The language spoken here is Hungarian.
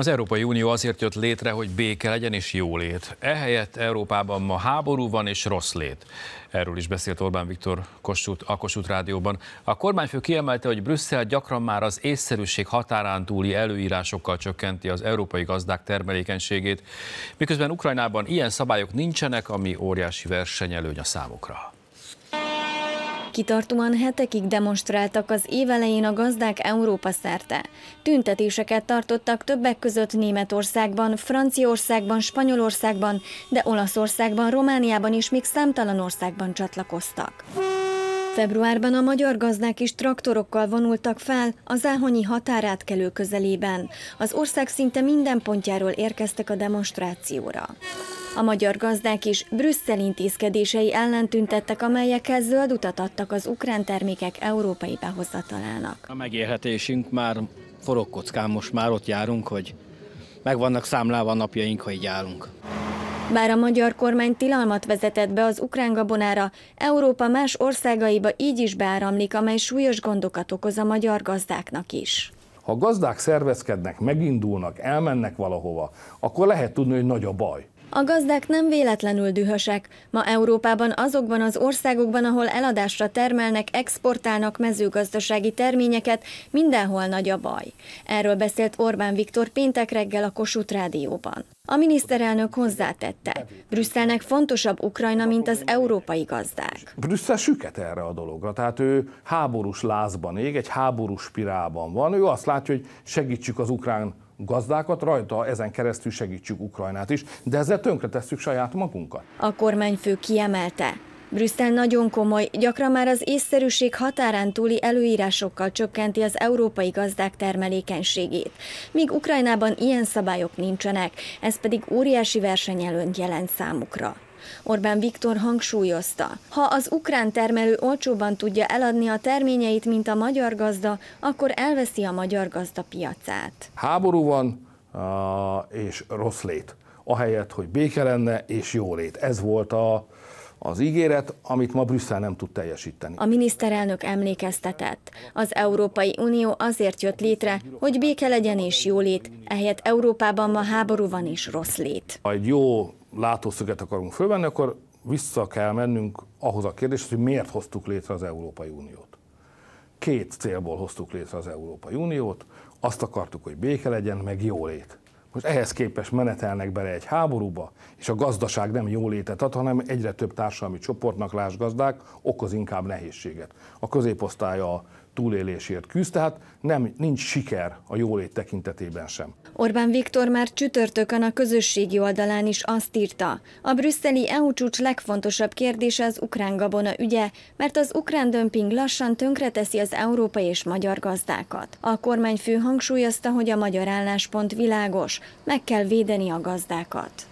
Az Európai Unió azért jött létre, hogy béke legyen és jólét. Ehelyett Európában ma háború van és rossz lét. Erről is beszélt Orbán Viktor Kossuth, a Kossuth Rádióban. A kormányfő kiemelte, hogy Brüsszel gyakran már az észszerűség határán túli előírásokkal csökkenti az európai gazdák termelékenységét, miközben Ukrajnában ilyen szabályok nincsenek, ami óriási versenyelőny a számukra. Kitartóan hetekig demonstráltak az évelején a gazdák Európa szerte. Tüntetéseket tartottak többek között Németországban, Franciaországban, Spanyolországban, de Olaszországban, Romániában is, még számtalan országban csatlakoztak. Februárban a magyar gazdák is traktorokkal vonultak fel a záhonyi határátkelő közelében. Az ország szinte minden pontjáról érkeztek a demonstrációra. A magyar gazdák is Brüsszel intézkedései ellen tüntettek, amelyekkel zöld utat adtak az ukrán termékek európai behozatalának. A megélhetésünk már forog kockán, most már ott járunk, hogy megvannak számlával a napjaink, ha így állunk. Bár a magyar kormány tilalmat vezetett be az ukrán gabonára, Európa más országaiba így is beáramlik, amely súlyos gondokat okoz a magyar gazdáknak is. Ha gazdák szervezkednek, megindulnak, elmennek valahova, akkor lehet tudni, hogy nagy a baj. A gazdák nem véletlenül dühösek. Ma Európában azokban az országokban, ahol eladásra termelnek, exportálnak mezőgazdasági terményeket, mindenhol nagy a baj. Erről beszélt Orbán Viktor péntek reggel a Kossuth Rádióban. A miniszterelnök hozzátette, Brüsszelnek fontosabb Ukrajna, mint az európai gazdák. Brüsszel süket erre a dologra, tehát ő háborús lázban ég, egy háborús spirálban van, ő azt látja, hogy segítsük az ukrán gazdákat, rajta ezen keresztül segítsük Ukrajnát is, de ezzel tönkretesszük saját magunkat. A kormányfő kiemelte, Brüsszel nagyon komoly, gyakran már az észszerűség határán túli előírásokkal csökkenti az európai gazdák termelékenységét, míg Ukrajnában ilyen szabályok nincsenek, ez pedig óriási versenyelőnt jelent számukra. Orbán Viktor hangsúlyozta, ha az ukrán termelő olcsóban tudja eladni a terményeit, mint a magyar gazda, akkor elveszi a magyar gazda piacát. Háború van és rossz lét, ahelyett, hogy béke lenne és jó lét. Ez volt a az ígéret, amit ma Brüsszel nem tud teljesíteni. A miniszterelnök emlékeztetett. Az Európai Unió azért jött létre, hogy béke legyen és lét, ehelyett Európában ma háború van és rossz lét. Ha egy jó látószöget akarunk fölvenni, akkor vissza kell mennünk ahhoz a kérdéshez, hogy miért hoztuk létre az Európai Uniót. Két célból hoztuk létre az Európai Uniót, azt akartuk, hogy béke legyen, meg lét. Most ehhez képest menetelnek bele egy háborúba, és a gazdaság nem jólétet ad, hanem egyre több társadalmi csoportnak, láss gazdák, okoz inkább nehézséget. A középosztálya a túlélésért küzd, tehát nem, nincs siker a jólét tekintetében sem. Orbán Viktor már csütörtökön a közösségi oldalán is azt írta, a brüsszeli EU csúcs legfontosabb kérdése az ukrán gabona ügye, mert az ukrán dömping lassan tönkreteszi az európai és magyar gazdákat. A kormányfő hangsúlyozta, hogy a magyar álláspont világos, meg kell védeni a gazdákat.